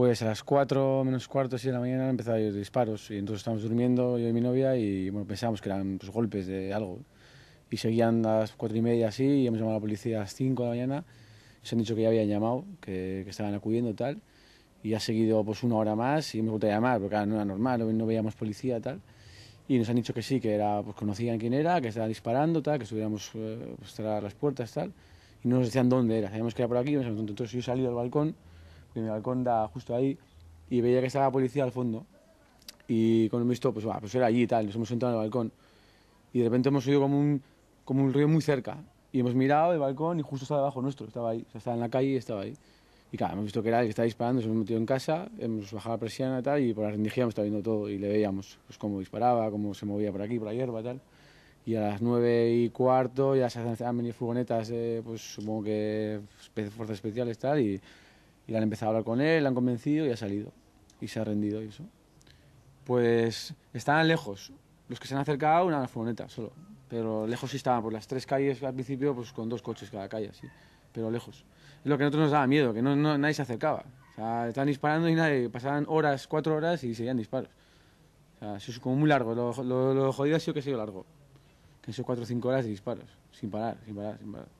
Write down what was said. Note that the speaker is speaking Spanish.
Pues a las 4 menos cuarto, y de la mañana empezaron empezado a disparos y entonces estábamos durmiendo yo y mi novia y bueno, pensábamos que eran pues, golpes de algo. Y seguían a las 4 y media así y hemos llamado a la policía a las 5 de la mañana. Se han dicho que ya habían llamado, que, estaban acudiendo tal. Y ha seguido pues una hora más y hemos vuelto a llamar, porque no era normal, no, veíamos policía tal. Y nos han dicho que sí, que era, pues conocían quién era, que estaban disparando tal, que estuviéramos eh, pues, tras las puertas tal. Y no nos decían dónde era, sabíamos que era por aquí, entonces yo he salido al balcón en el da justo ahí, y veía que estaba la policía al fondo. Y cuando hemos visto, pues, pues era allí y tal, nos hemos sentado en el balcón. Y de repente hemos oído como un, como un río muy cerca. Y hemos mirado el balcón y justo estaba debajo nuestro, estaba ahí, estaba en la calle y estaba ahí. Y claro, hemos visto que era el que estaba disparando, se hemos metido en casa, hemos bajado la presión y tal, y por la rendijía hemos estado viendo todo y le veíamos pues, cómo disparaba, cómo se movía por aquí, por la hierba y tal. Y a las nueve y cuarto ya se han venido furgonetas, eh, pues supongo que pues, fuerzas especiales tal, y y han empezado a hablar con él, le han convencido y ha salido. Y se ha rendido y eso. Pues estaban lejos. Los que se han acercado, una furgoneta solo. Pero lejos sí estaban, por las tres calles al principio, pues con dos coches cada calle, así. Pero lejos. Es lo que a nosotros nos daba miedo, que nadie se acercaba. O estaban disparando y nadie. Pasaban horas, cuatro horas y seguían disparos. O sea, eso es como muy largo. Lo, lo jodido ha sido que ha sido largo. Que han sido cuatro o cinco horas de disparos. Sin parar, sin parar, sin parar.